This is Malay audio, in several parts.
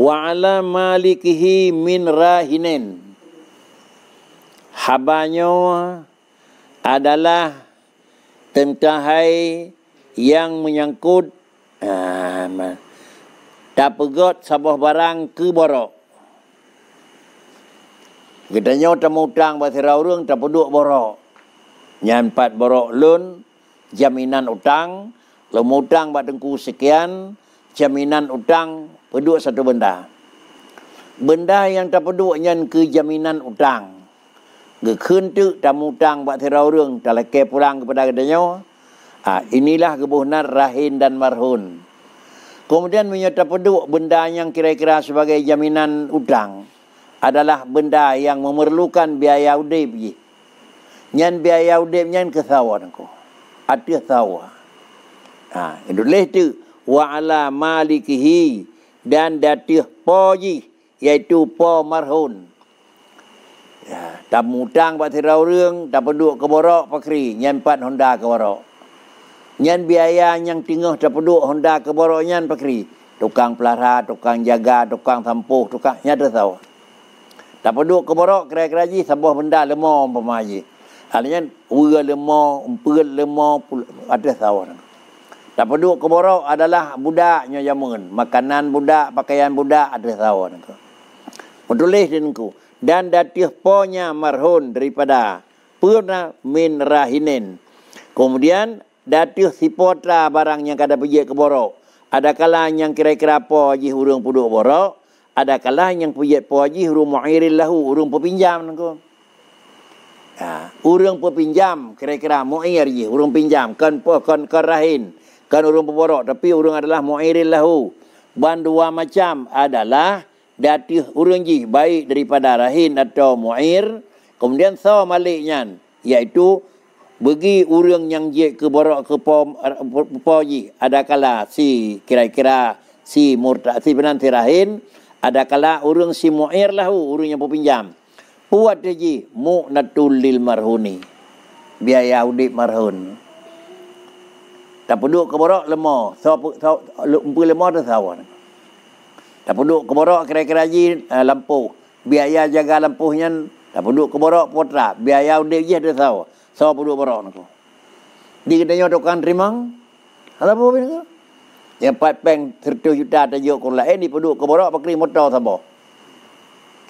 wa ala malikihi min rahinin habanyo adalah tentang yang menyangkut uh, ah, tak pegot sabah barang ke borok Kita Gedanya temutang bahasa orang tak peduk borok Nyan empat borok lun jaminan utang lemutang lah badengku sekian jaminan utang peduk satu benda. Benda yang tak peduk yang ke jaminan utang. Ke kentu tak mutang buat tera orang tak lekeh pulang kepada kedanya. Ha, inilah kebunan rahim dan marhun. Kemudian menyata peduk benda yang kira-kira sebagai jaminan utang adalah benda yang memerlukan biaya udib. Yang biaya udib yang kesawa. Ada sawah. Ha, itu leh tu wa ala malikihi dan datih poji iaitu po marhun. Ya, tak mutang buat tirau reng, tak penduk ke borok pakri, nyan pat honda ke borok. Nyan biaya yang tinggal tak penduk honda ke borok nyan pakri. Tukang pelara, tukang jaga, tukang sampuh, tukang nyata tahu. Tak penduk ke borok, kira-kira je, sebuah benda lemah pemaji, je. Alanya, ura lemah, umpul lemah, ada tahu dan penduduk keborok adalah yang zaman. Makanan budak, pakaian budak ada tahun. Menulis dengku. Dan datih punya marhun daripada puna min rahinin. Kemudian datih sipota barang yang kada pijik keborok. Adakala yang kira-kira apa haji hurung penduduk borok. Adakala yang pijik po haji hurung mu'irin lahu. Hurung pepinjam dengku. Ya, urung pepinjam kira-kira mu'ir je. Urung pinjam. Kan po, kan, kan rahin kan urung peborok tapi urung adalah mu'iril lahu ban dua macam adalah dati urung ji baik daripada rahin atau mu'ir kemudian sa maliknya iaitu bagi urung yang ji ke borok ke po ji adakala si kira-kira si murta si penanti rahin kala urung si mu'ir lahu urung yang peminjam puat ji mu'natul lil marhuni biaya udik marhun tak duduk ke borok lemah. So, so, lupa lemah tu sawah. Tapi duduk ke borok kira-kira je uh, lampu. Biaya jaga lampu Tak Tapi duduk ke borok potra. Biaya undik je tu sawah. So, duduk borok ni. Dia katanya tukang terimang. Ada apa ni? Yang empat peng seratus juta tajuk kurang lain. Eh, dia duduk ke borok pakai motor sama.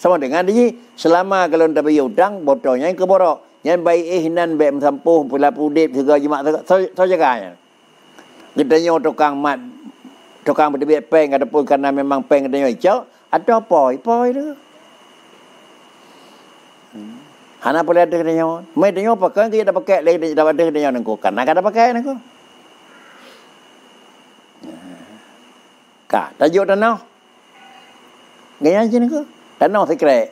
Sama dengan ini Selama kalau anda bayar hutang, botolnya yang keborok Yang baik ihnan, eh, baik sampuh, pula pudip, juga jemaat. So, so jaga ni kedenyo tukang mat tukang betul peng ada pun karena memang peng kedenyo ico ada poi poi itu Hana boleh ada kedenyo mai denyo apa pakai dia dapat pakai, lagi dapat ada kedenyo nengko kerana kan, kada pakai nengko ka tajuk tanah ngaya jin nengko tanah sekret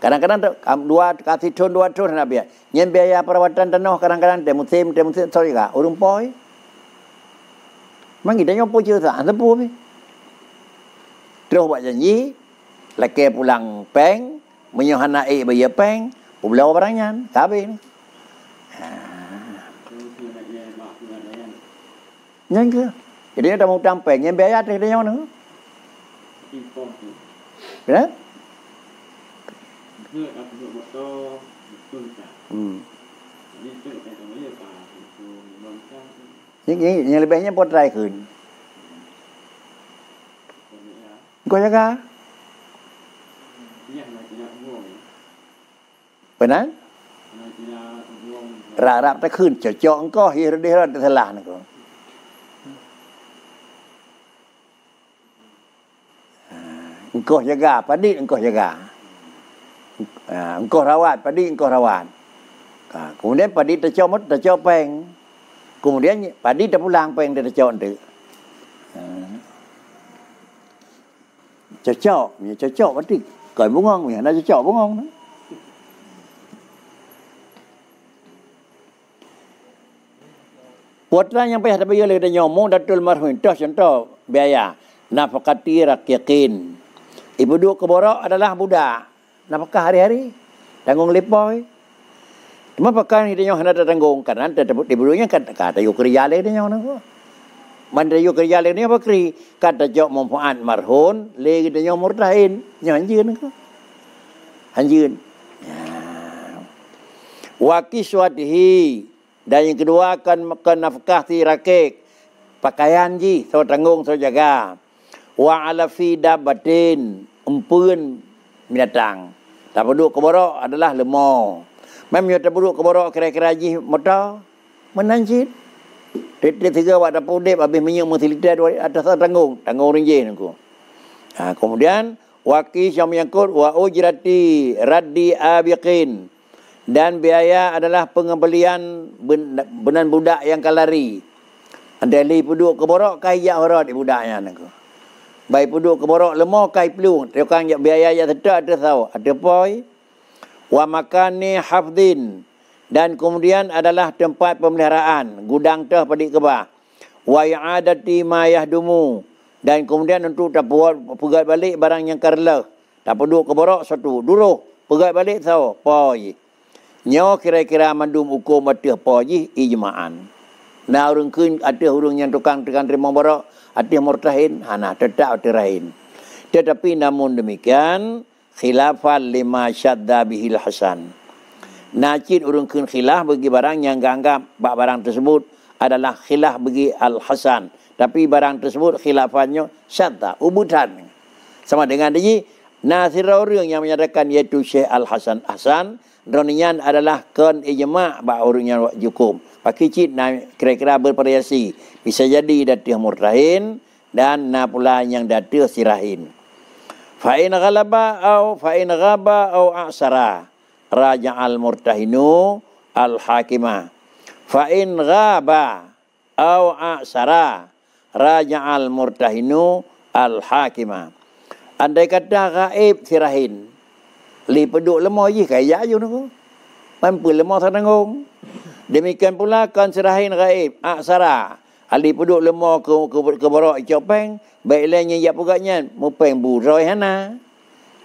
Kadang-kadang dua kasih tun dua tun nak biaya perawatan tanah kadang-kadang temusim temusim sorry ka urung poi. Mengidai nyopo je saan sepu ni. Terus buat janji. Laki pulang peng. Menyuhan naik eh, bayar peng. Pula orang nyan. Habis ni. Nyan ke? Jadi dia tak mutang peng. Yang biaya atas dia nyan ke? Bila? Hmm. Hmm. ยย่งยิงอย่างไรไปยังปดใจขึืนก็ยังไะไปนั้นรารับตะขึ้น เจาะจองก็เฮรเดรเดทลานะก่อนก็ยงกาปดิงก็ยากาองก็ราวาดปดิงก็ราวาดกูเน d i a n p a ต i เจ้าม m o t t e r c o p e Kemudian padi dah pulang apa yang dia cocok tu. Ha. Cocok, punya cocok padi. Kau bungong punya, nak cocok bungong. Puatlah yang payah dapat yang kita nyomong, Datul Marhum, itu contoh biaya. Nafakati rakyakin. Ibu duk keborok adalah budak. Nafakah hari-hari? Tanggung lipoi. Eh? Cuma pakai ni dengan hendak tanggung kanan dan di bulunya kan kata yuk kerja le dengan orang tu. Mana yuk kerja le ni apa kiri? Kata jauh mempunyai marhun le dengan murtain nyanyian tu. Hanyian. Wakis wadhi dan yang kedua akan makan nafkah si rakik pakaian ji so tanggung so jaga wa ala fi dabatin empun binatang tak perlu keborok adalah lemah Mem yo terburuk ke borok kira-kira haji mata menanjit. Tete tiga wak dapur dip habis minyak mesilita di atas tanggung, tanggung ringgit aku. Ha, kemudian waki yang menyangkut wa ujrati raddi abiqin dan biaya adalah pengembalian benan budak yang kalari. Andali puduk ke borok kai yak horot di budaknya aku. Baik puduk ke borok lemah kai peluang. Tukang biaya yang tetap ada tahu. Ada poin wa makani hafdin dan kemudian adalah tempat pemeliharaan gudang teh padik kebah wa i'adati ma yahdumu dan kemudian untuk tak pegat balik barang yang karla tak perlu keborok satu dulu pegat balik tau apa ye nyo kira-kira mandum hukum atuh apa ye ijma'an na urang kun atuh urang yang tukang tukang terima borok atuh murtahin hana tetap terain tetapi namun demikian khilafan lima syadda bihil hasan. Nacin urungkan khilaf bagi barang yang ganggap bak barang tersebut adalah khilaf bagi al-hasan. Tapi barang tersebut khilafannya syadda, ubudan. Sama dengan ini, nasir orang yang menyatakan yaitu Syekh al-hasan hasan, Ronian adalah kon ijma' ba orang yang jukum. Pakai cit na kira-kira bervariasi. Bisa jadi datih murtahin dan na pula yang datih sirahin. Fa'in ghalaba au fa'in ghaba au a'sara. Raja al-murtahinu al-hakimah. Fa'in ghaba au a'sara. Raja al-murtahinu al-hakimah. Andai kata gaib sirahin. Li peduk lemah je kaya je nak. Mampu lemah sana ngong. Demikian pula kan sirahin gaib. A'sara. A'sara. Ali peduk lemah ke ke, ke borok icopeng, baik lainnya ia pugaknya mupeng buroi hana.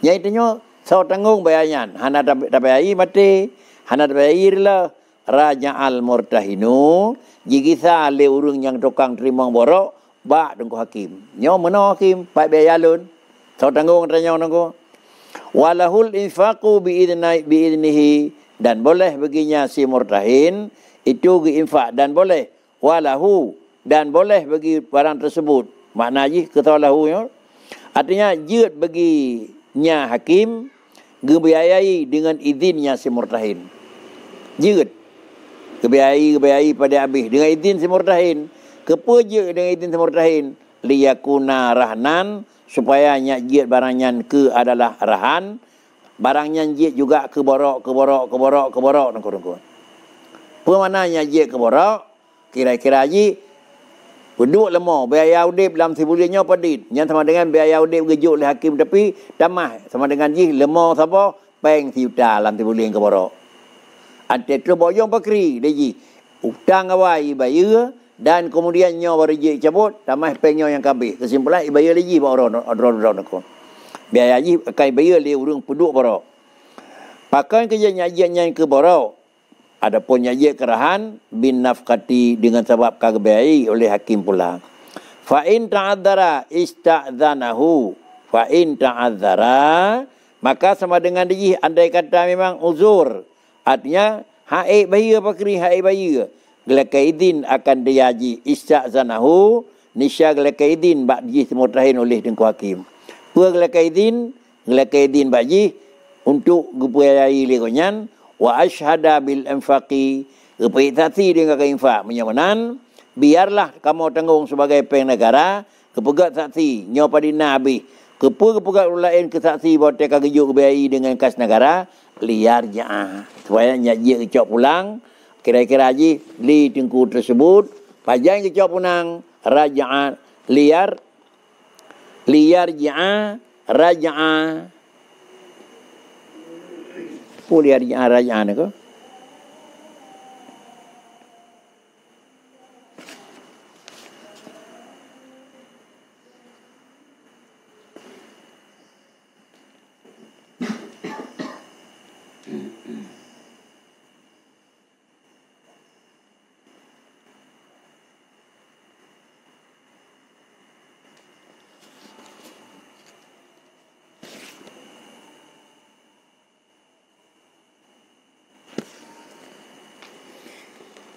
Nyai tanyo, sao tanggung bayanyan, hana dapat bayai mati, hana dapat ai la raja al murtahinu, jigi sa urung yang tukang terima borok, ba dengko hakim. Nyo meno hakim, pai bayalun. Sao tanggung tanyo nangko. Walahul infaqu bi idnai bi idnihi dan boleh baginya si murtahin itu ge infak dan boleh walahu dan boleh bagi barang tersebut makna ji ketolahu yo ya. artinya jeut bagi nya hakim gebiayai dengan izinnya si murtahin jeut gebiayai gebiayai pada abih dengan izin si murtahin kepo je dengan izin si murtahin liyakuna rahnan supaya nya jeut barangnya ke adalah rahan barangnya jeut juga ke borok ke borok ke borok ke borok nak kurang-kurang apa maknanya jeut ke borok kira-kira ji -kira Penduduk lemah, biaya audit dalam sibulinya pedit. Yang sama dengan biaya audit gejuk oleh hakim tapi tamah sama dengan jih lemah siapa peng siuta dalam sibulin ke borok. Antek tu boyong pakri de ji. Utang awai bayu dan kemudian nyo baru ji cabut tamah pengnyo yang kabeh. Kesimpulan ibaya lagi borok drone drone aku. Biaya ji kai bayu le urung penduduk borok. Pakai kerja nyajian yang ke borok. Adapun yang ia kerahan bin nafkati dengan sebab kagbi oleh hakim pula. Fa'in in ta'adzara ista'dzanahu fa ta'adzara maka sama dengan dia andai kata memang uzur artinya haid bayi apa kiri haid bayi gelakaidin akan diaji ista'dzanahu nisya gelakaidin bak semua semutahin oleh tengku hakim. Pu gelakaidin gelakaidin bak untuk gupuyai lekonyan wa ashhada bil infaqi kepeitati dengan ke infak menyamanan biarlah kamu tanggung sebagai peng negara kepegat saksi nyo padi nabi kepu kepegat lain ke saksi bahawa teka gejuk kebiayi dengan kas negara liar jaah supaya nyaji kecok pulang kira-kira aji li tingku tersebut pajang kecok punang raja liar liar jaah raja போலி அறிஞர் அறிஞானுக்கும்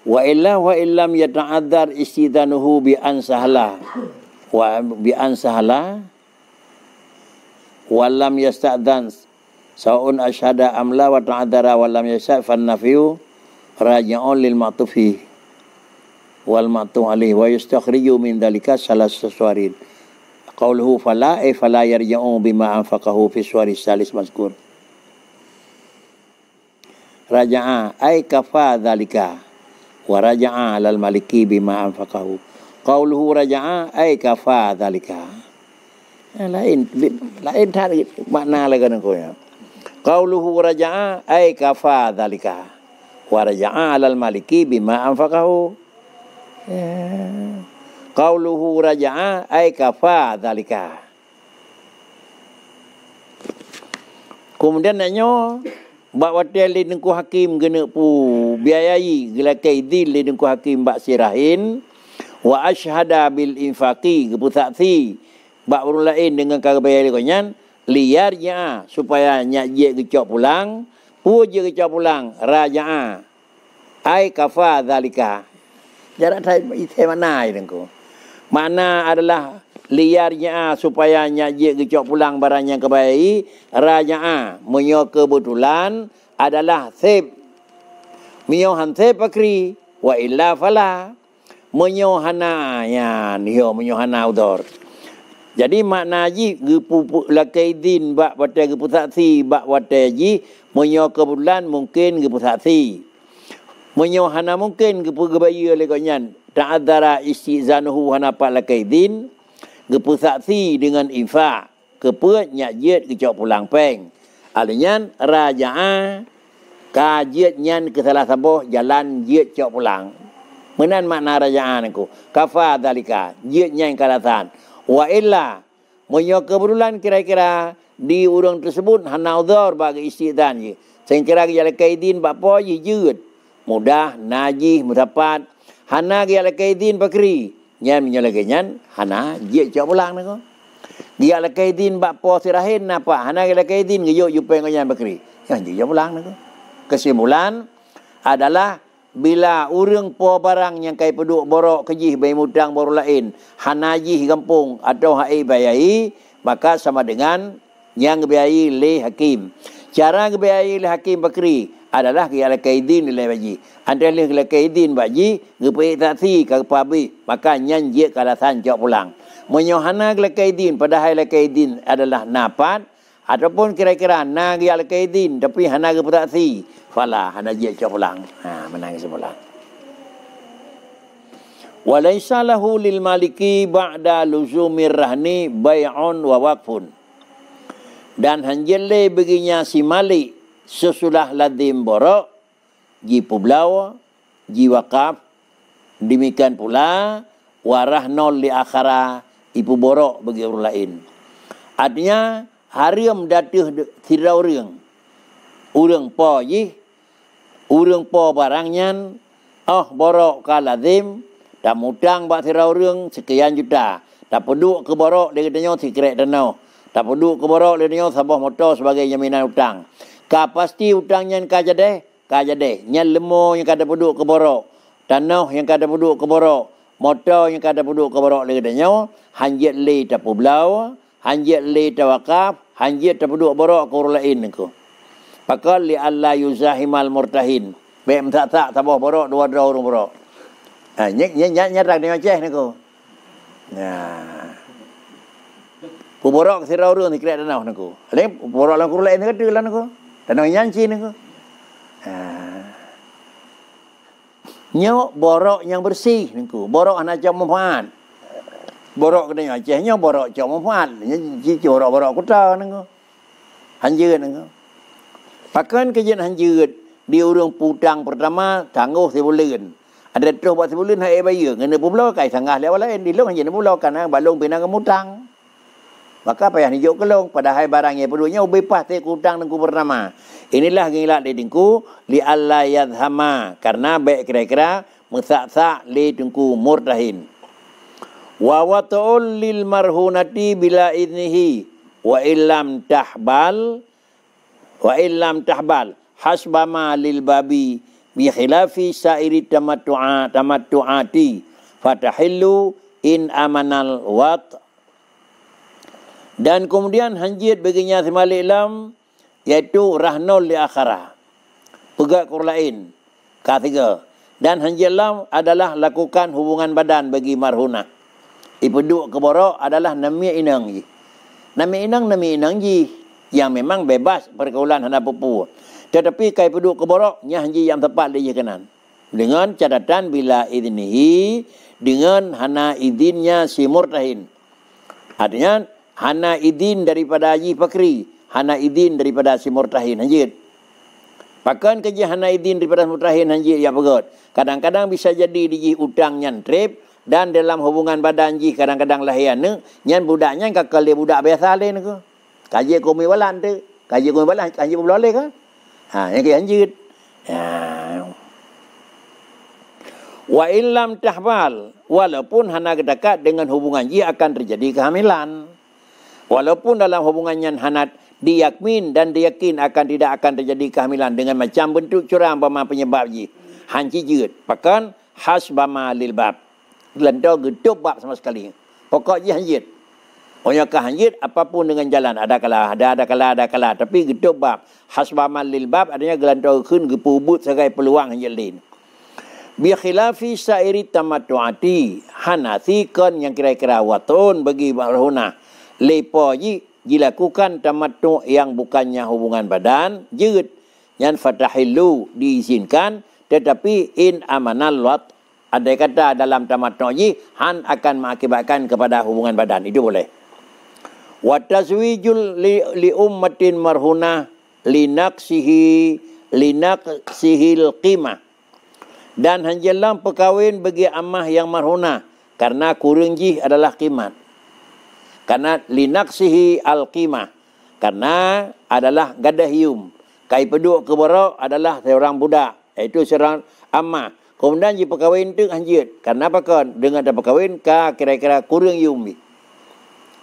وإلا وإن لم يتعذر استيذانه بأن سهلا وبأن سهلا ولم يستأذن سواء أشهد أم لا وتعذر ولم يشهد فالنفي راجع للمعطف والمعطوف عليه ويستخرج من ذلك ثلاثة سوارين قوله فلا أي فلا يرجع بما أنفقه في السوار الثالث مذكور رجع أي كفى ذلك waraja'a alal maliki bima anfaqahu qauluhu raja'a ay kafa dhalika eh, lain lain tadi makna lagi kan ko ya qauluhu raja'a ay kafa dhalika waraja'a alal maliki bima anfaqahu eh, qauluhu raja'a ay kafa dhalika kemudian nanyo Bak watu yang lain ku hakim kena pu biayai gelakai dil lain ku hakim bak sirahin wa ashhada bil infaqi keputaksi bak urun lain dengan kara bayar lain konyan liarnya supaya nyak je kecok pulang pu je kecok pulang raja ai kafa zalika jarak tai mana ai dengku mana adalah liarnya ah, supaya nyajik gecok pulang barangnya yang kebaik raja ah, menyo kebetulan adalah sep menyo han sep pakri wa illa fala menyo hana ah, ya nio menyo hana udor jadi makna ji gepupuk lakaidin bak watai gepusaksi bak watai ji menyo kebetulan mungkin gepusaksi menyo hana mungkin gupu gepu gebayu lekonyan ta'adara isti zanhu hana pak lakaidin gepusaksi dengan ifa kepuat nyak jiet ke pulang peng alinya raja ka jiet nyan ke salah saboh jalan jiet cok pulang menan makna raja aku kafa dalika jiet nyan kalasan wa illa munyo kebetulan kira-kira di urang tersebut hana udzur bagi istidan ye sing kira ke jalan kaidin bapo ye jiet mudah najih mudapat hana ke jalan kaidin pakri Nyam minyak lagi nyam. Hana dia cak pulang nako. Dia lagi din bak po sirahin napa. Hana lagi din gayo yupe ngoyan bakri. Nyam dia pulang nako. Kesimpulan adalah bila urang po barang yang kai peduk borok kejih bayi mudang borok lain jih kampung atau hai bayai maka sama dengan yang bayai le hakim cara bayai le hakim bakri adalah ke ala kaidin le baji antara le ala kaidin baji ngepai taksi ke pabi maka nyan je kalasan jok pulang menyohana ala kaidin pada ala kaidin adalah napat ataupun kira-kira nang ala kaidin tapi hana ke taksi fala hana je jok pulang ha menang semula Walaysa lahu lil maliki ba'da luzumir rahni bai'un wa waqfun. Dan hanjele beginya si malik sesudah ladim borok ji publawa gi wakaf demikian pula warah nol li akhara ipu borok bagi orang lain artinya hariam datuh tira orang orang po ji orang po barangnya oh borok ka lazim dah mudang bak tira orang sekian juta dah peduk ke borok dia katanya sikrek danau dah peduk ke borok dia katanya sabah motor sebagai jaminan hutang Ka pasti hutang yang ka jadai, ka jadai. Yang lemur yang kada penduduk ke borok. Tanah yang kada penduduk ke borok. Motor yang kada penduduk ke borok lagi danyo. Hanjit li tapu belau. Hanjit li tawakaf. Hanjit tapu duk borok ke orang lain ni ku. Pakal li Allah yuzahimal murtahin. Baik mentak-tak tapu borok, dua dua orang borok. Ha, nyek nyek nyek nyek nyek nyek Nah, nyek borok nyek nyek nyek kira danau nyek nyek nyek nyek nyek nyek nyek nyek nyek nyek nyek tak nak yang cina ke? Nyok borok yang bersih niku. Borok anak cak mohon. Borok kena yang aceh nyok borok cak mohon. Jadi borok borok kuda niku. Hanjut niku. Pakai kejadian hanjut di urung pudang pertama tangguh sebulan. Ada terus buat sebulan hai bayu. Kena pulau kai sangah lewa lain. Dilong hanjut pula kan balung pinang kemutang. mutang. Maka payah yang hijau kelong pada hai barang yang perlunya ubi pah teh kudang dengku bernama. Inilah gila di dengku li Allah yadhama. Karena baik kira-kira mesak-sak li dengku murdahin. Wa watu'ul lil marhunati bila idnihi wa illam tahbal wa illam tahbal hasbama lil babi bi khilafi sa'iri tamattu'a tamattu'ati fatahillu in amanal wat' Dan kemudian hanjit baginya semalik lam iaitu rahnul li akharah. Pegat kurlain. Ketiga. Dan hanjit lam adalah lakukan hubungan badan bagi marhunah. Ipeduk keborok adalah nami inang ji. Nami inang, nami inang ji. Yang memang bebas pergaulan hana pupu. Tetapi kai peduk keborok, nyahji yang tepat di kanan. Dengan catatan bila idnihi, dengan hana idinnya si murtahin. Artinya, Hana Idin daripada Haji Fakri. Hana Idin daripada si Murtahin Hanjid. Pakan kerja Hana Idin daripada si Murtahin Hanjid. Ya pegut. Kadang-kadang bisa jadi di utang nyantrip. Dan dalam hubungan badan ji kadang-kadang lahiran ni. Nyan budaknya yang kakal dia budak biasa lain ke. Kaji kumi balan tu. Kaji kumi balan. Kaji pun boleh ke. Ha, yang kaya Hanjid. Ya. Wa illam tahbal. Walaupun Hana dekat dengan hubungan ji akan terjadi kehamilan. Ya. Walaupun dalam hubungan yang hanat diyakmin dan diyakin akan tidak akan terjadi kehamilan dengan macam bentuk curang bama penyebab ji. Han cijut. Pakan has bama lil bab. Lendau getup bab sama sekali. Pokok ji hanjit. Hanya ke hanjit apapun dengan jalan. Ada kalah, ada, ada kalah, ada kalah. Tapi getup bab. Has bama lil bab adanya gelantau kun gepubut sebagai peluang hanjit lain. Bi khilafi sa'iri tamatu'ati hanathikan yang kira-kira waton bagi barhunah. -kira lepa ji dilakukan tamattu' yang bukannya hubungan badan jid yang fatahilu diizinkan tetapi in amanal amanallat ada kata dalam tamattu' ji han akan mengakibatkan kepada hubungan badan itu boleh wa tazwijul li, li ummatin marhunah linaksihi linaksihil qimah dan hanjalam perkahwin bagi amah yang marhuna karena kurang jih adalah kiamat karena linaksihi al alqimah karena adalah gadahium kai peduk ke borok adalah seorang budak itu seorang amma kemudian ji perkawin tu anjiat karena apa kan dengan ada perkawin kira-kira kurang yum ni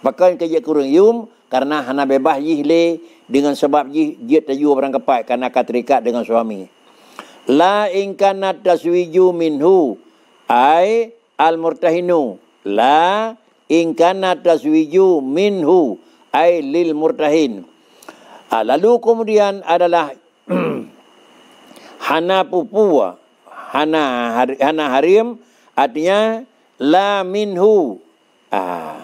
kerja kurang yum karena hana bebas ji le dengan sebab ji dia tayu orang kepai karena kat terikat dengan suami la in kana taswiju minhu ai al murtahinu la in kana taswiju minhu ay lil murtahin ha, lalu kemudian adalah hana pupua hana hana harim artinya la minhu ha.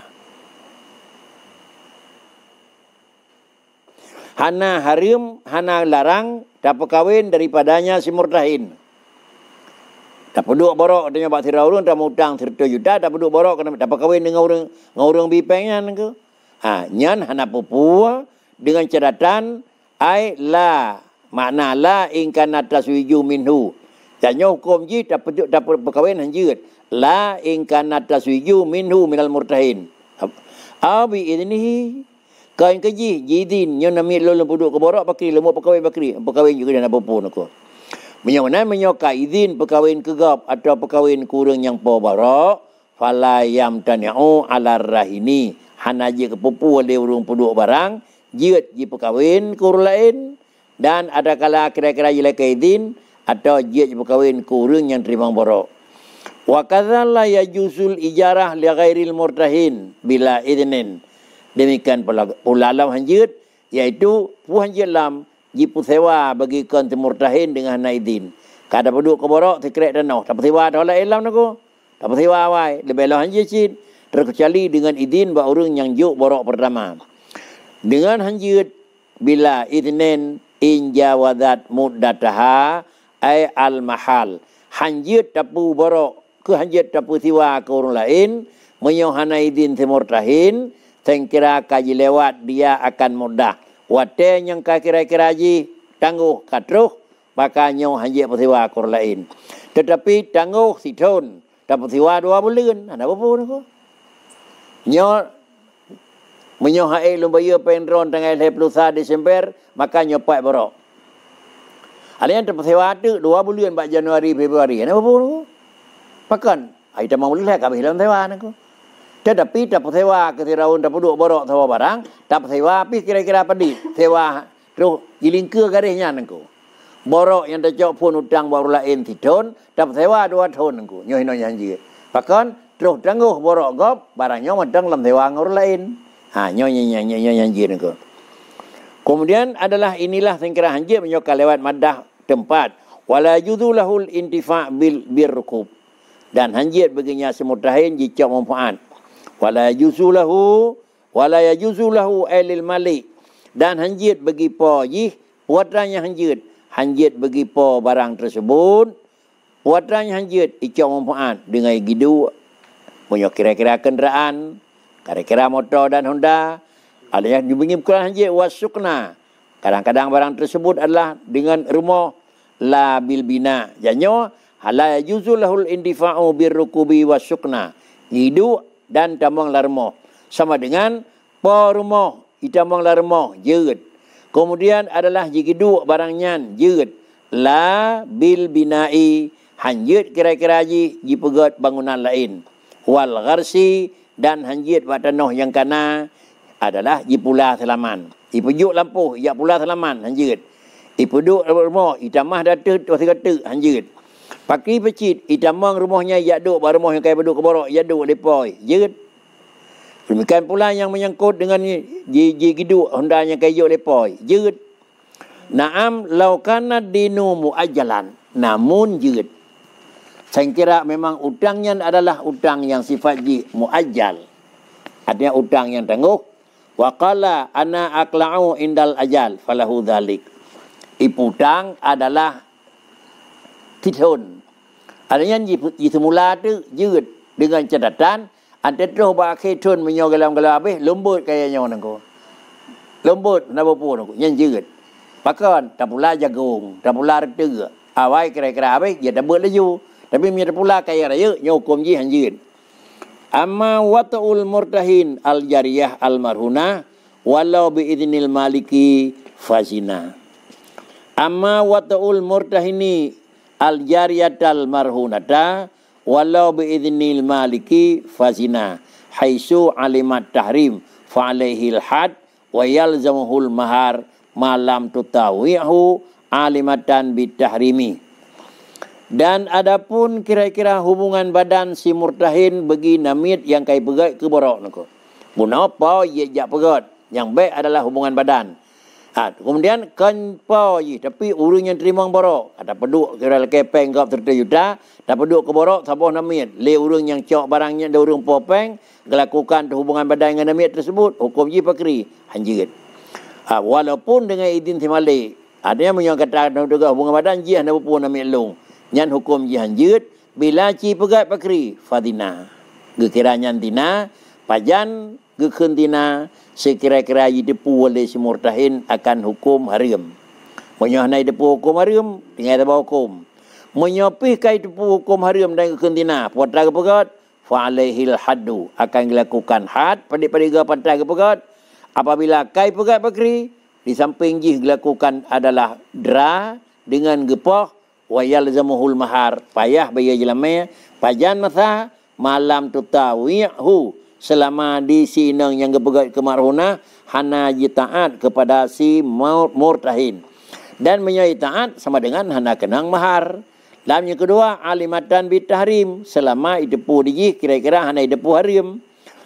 hana harim hana larang dapat kawin daripadanya si murtahin tak peduk borok dengan bak tirau orang, tak mutang cerita juta, tak peduk borok kena dapat kahwin dengan orang dengan orang bipengan ke. Ha, nyan hana pupua dengan catatan ai la makna la in kana taswiju minhu. Janyo hukum ji tak peduk tak perkahwin hanjut. La in kana taswiju minhu minal murtahin. Abi ini kain keji jidin nyo nami lolo peduk ke borok pakri lemu pakai. pakri perkahwin juga dan apa pun aku. Menyokai menyoka izin perkahwin kegap atau perkahwin kurang yang pobara falayam tani'u ala rahini hana je kepupu oleh urung puduk barang jiat ji perkahwin kurang lain dan ada kala kira-kira je lek izin atau jiat ji perkahwin kurang yang terima boro wa kadzalla ya juzul ijarah li ghairil murtahin bila idnin demikian pula ulalam hanjut iaitu puan jelam lam jipu sewa bagi kon timur tahin dengan naidin kada peduk ke borok tikrek dan noh tapi sewa dah elam nako tapi sewa wai lebih lah hanji cin terkecuali dengan idin ba urang yang juk borok pertama dengan hanji bila idnen in jawadat muddataha ai al mahal hanji tapu borok ke hanji tapu sewa ke urang lain menyohana idin timur tahin Tengkira kaji lewat dia akan mudah wate nyang ka kira-kira ji tangguh katruh maka nyong hanji pasiwa kor lain tetapi tangguh si ton dapat siwa dua bulan ana bubu ko nyo menyo hae pen ron tanggal 21 Disember maka nyo pak boro ada yang dapat siwa tu dua bulan bak Januari Februari ana bubu ko pakan ai tamang bulan lah, kami hilang siwa nako tetapi dapat sewa ke si raun dapat duduk borok sewa barang. Dapat sewa api kira-kira apa di. Sewa terus giling ke garisnya nengku. Borok yang tercok pun utang baru lain si ton. Dapat sewa dua ton nengku. Nyohinan janji. Bahkan terus tengok borok gop. Barangnya madang dalam sewa ngurus lain. Ha, nyohinan nyoh, nyoh, nengku. Kemudian adalah inilah yang kira hanji menyokal lewat madah tempat. Walajudulahul intifak bil birkub. Dan hanjiat baginya semudahin jika mempunyai wala yajuzu lahu wala yajuzu lahu ailil malik dan hanjit bagi pa yih wadanya hanjit hanjit bagi pa barang tersebut wadanya hanjit icau mempaat dengan gidu punya kira-kira kenderaan kira-kira motor dan honda ada yang dibingi bukan hanjit wasukna kadang-kadang barang tersebut adalah dengan rumah la bil bina janyo hala yajuzu lahul indifa'u birrukubi wasukna hidup dan tambang larmo sama dengan porumo itambang larmo jerit kemudian adalah jigi dua barangnya jerit la bil binai hanjut kira-kira ji ji pegot bangunan lain wal gharsi dan hanjut pada noh yang kana adalah ji pula selaman i pujuk lampu ya pula selaman hanjut i puduk rumah itamah datu tu sekatu hanjut Pakri pecit itamang rumahnya yaduk barumah yang kaya beduk keborok yaduk depoi. Jerit. Ya Demikian pula yang menyangkut dengan ji ji gidu honda yang kaya yuk depoi. Jerit. Ya Naam laukana dinu ajalan, Namun jerit. Ya Saya kira memang udangnya adalah udang yang sifat ji muajal. Artinya udang yang tangguh. Wa qala ana aqla'u indal ajal falahu dhalik. Iputang adalah titun adanya di semula tu yud dengan cadatan ada terus ba akhir menyo dalam gelap habis lembut kayanya orang ko lembut na bopo orang ko yang yud pakon tapula jagung tapula awai kira-kira habis dia tak boleh tapi mi tapula kaya raya nyo hukum amma wataul murtahin al jariyah al marhuna walau bi maliki fazina amma wataul murtahini al yariyatal marhunata walau bi idnil maliki fazina haisu alimat tahrim fa alaihi al had wa yalzamuhu al mahar malam tutawihu alimatan bi tahrimi dan adapun kira-kira hubungan badan si murtahin bagi namit yang kai pegat ke borok nako. Munapa ia jak pegat. Yang baik adalah hubungan badan. Ha, kemudian kenpo ye tapi urung yang terima borok. Ada ha, peduk kira le kepeng gap serta juta, ada peduk ke borok sabuh namit. Le urung yang cok barangnya de urung popeng gelakukan hubungan badan dengan namit tersebut hukum ye pakri anjirit. Ha, walaupun dengan izin timali. Ada yang menyangka kata juga hubungan badan ye ada pun namit long. Nyan hukum ye anjirit bila ci pegat pakri fadina. Gekiranya dina pajan kekentina sekira-kira ia depu oleh si murtahin akan hukum harim. Menyuh naik depu hukum harim, tinggal tebak hukum. Menyopih kai depu hukum harim dan kekentina. Puan-puan ke pegawat, fa'alehil haddu. Akan dilakukan had, pada-pada puan-puan ke pegawat. Apabila kai pegat pekeri, di samping jih dilakukan adalah dra dengan gepoh wayal zamuhul mahar payah bayar jelamai pajan masa malam tutawi'hu selama di sinang yang gepegat kemarhuna, hana jitaat kepada si murtahin dan menyai taat sama dengan hana kenang mahar dalam yang kedua alimatan bitahrim selama idepu diji kira-kira hana idepu harim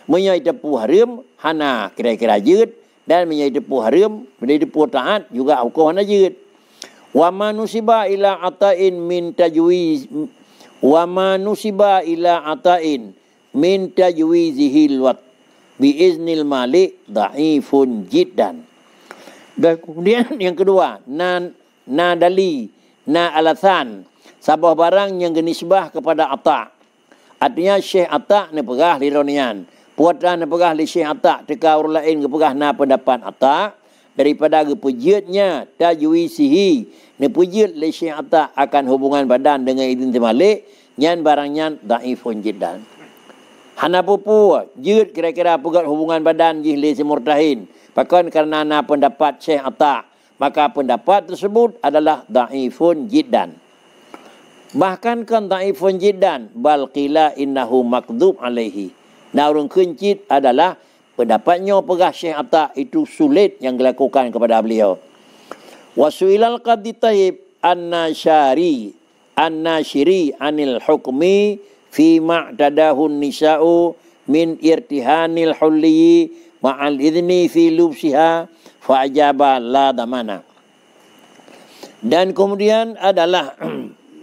menyai depu harim hana kira-kira jid dan menyai depu harim menyai depu taat juga hukum hana jid wa manusiba ila atain min tajwiz wa manusiba ila atain min tajwizihil wat bi iznil malik dhaifun jiddan dan kemudian yang kedua na na dali na alasan sebuah barang yang genisbah kepada atta. artinya syekh atta ni pegah lironian puatan ni pegah li syekh atta. teka orang lain ke pegah na pendapat atta daripada kepujiatnya tajwizihi ni pujiat li syekh atta akan hubungan badan dengan izin malik yang barangnya dhaifun jiddan pupu, yud kira-kira pegat hubungan badan gih li simurtahin. Bahkan karena ana pendapat Syekh Atta. Maka pendapat tersebut adalah da'ifun jiddan. Bahkan kan da'ifun jiddan. Balqila innahu makdub alaihi. Naurung kencit adalah pendapatnya pegah Syekh Atta itu sulit yang dilakukan kepada beliau. Wasuilal qaditaib an-nasyari an-nasyiri anil hukmi fi ma'tadahun nisa'u min irtihanil hulliyi ma'al idni fi lubsiha fa'ajaba la damana. Dan kemudian adalah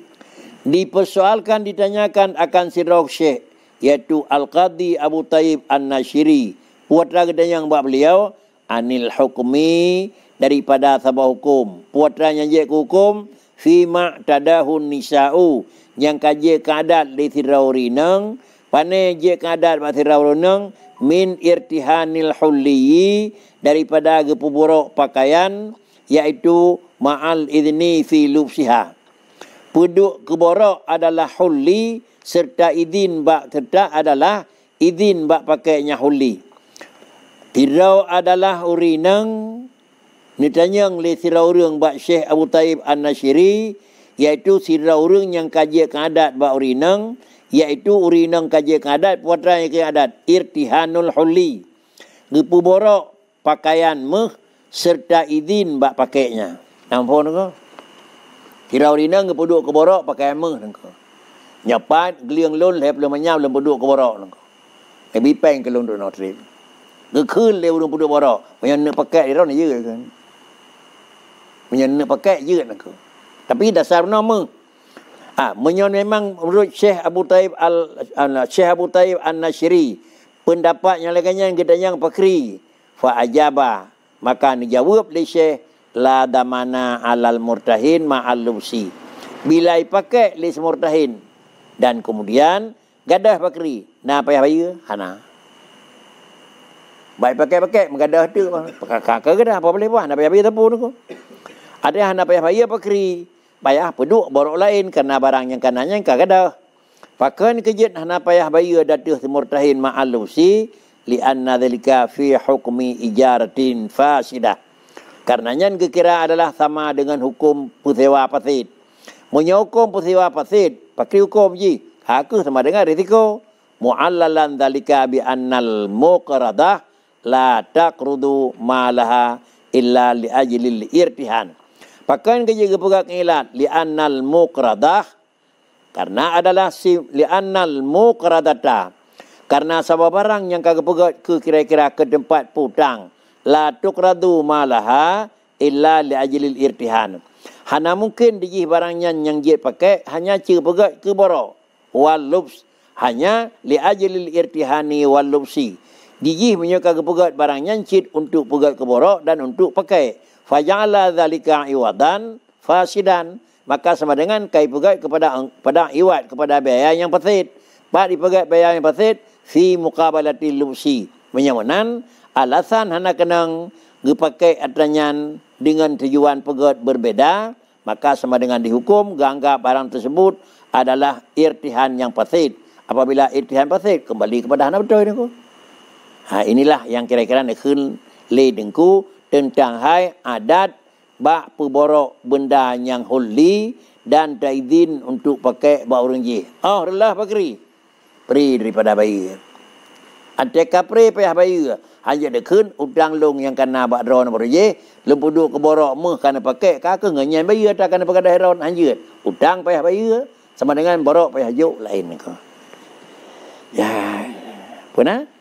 dipersoalkan, ditanyakan akan si Rauh Syekh yaitu Al-Qadhi Abu Taib An-Nasiri puatra kita yang buat beliau anil hukmi daripada sabah hukum puatra yang hukum fima tadahun nisa'u yang kaji kadat di tirau rineng pane je kadat ba tirau rineng min irtihanil hulli daripada gepuburuk pakaian yaitu ma'al idni fi lubsiha puduk keborok adalah huli serta idin bak terda adalah idin bak pakainya huli. Tirau adalah urineng. Ni tanyang le tirau urung bak Syekh Abu Taib An-Nashiri iaitu sidra urang yang kaji kadat ba urinang iaitu urinang kaji kadat puatra yang kaji adat irtihanul huli gepu borok pakaian meh serta izin ba pakainya nampo nengko kira urinang gepu duk ke borok pakaian meh nengko nyapat gliang lon lep le manyau le berduk ke borok nengko ebi pain ke lon duk no trip gekeun le urang puduk borok menyana pakai dia ron ye kan menyana pakai ye nengko tapi dasar nama. Ha, ah, menyon memang menurut Syekh Abu Taib al Syekh Abu Taib An-Nashri pendapat yang lain yang kita yang pakri fa ajaba maka dijawab oleh Syekh la damana alal murtahin ma alusi bila ipakai lis murtahin dan kemudian gadah pakri na payah bayar hana baik pakai-pakai menggadah tu pakai-pakai gadah apa boleh buat nak payah bayar tu ada yang nak payah bayar pakri payah peduk borok lain kerana barang yang kananya yang kada. Pakan kejit hana payah bayu datuh timur tahin ma'alusi li anna dhalika fi hukmi ijaratin fasidah. Karenanya kira adalah sama dengan hukum pusewa pasit. Menyokong pusewa pasit, pakai hukum ji. Aku sama dengan risiko. Mu'allalan dhalika bi annal muqradah la taqrudu malaha illa li ajlil Pakaian kerja gebrak ngilat li'annal muqradah karena adalah si li'annal muqradata. Karena sebab barang yang kagak pegat ke kira-kira ke tempat putang. La tukradu malaha illa li ajlil irtihan. Hana mungkin diji barangnya yang dia pakai hanya ci pegat ke boro. Wal lubs. Hanya li ajlil irtihani wal lubsi. Diji menyuka ke pegat barangnya cit untuk pegat ke boro dan untuk pakai. Faja'ala dhalika iwadan fasidan. Maka sama dengan kai pegat kepada pada iwat kepada biaya yang pasit. Pak dipegat biaya yang pasit, fi muqabalati lumsi. Menyamanan, alasan hana kenang gepakai atanyan dengan tujuan pegat berbeza maka sama dengan dihukum, ganggap barang tersebut adalah irtihan yang pasit. Apabila irtihan pasit, kembali kepada hana betul ini ko. Ha, inilah yang kira-kira nak kena dengku tentang hai adat bak perborok benda yang holy dan tak izin untuk pakai bak orang je. Oh, relah pakri. Peri daripada bayi. Antai kapri payah bayi. Hanya dekun kun udang long yang kena bak drone baru je. Lepas duduk ke borok meh kena pakai. Kaka ngenyan bayi atau kena pakai daerah. Hanya udang payah bayi. Sama dengan borok payah juk lain. Ya. Pernah? Ha?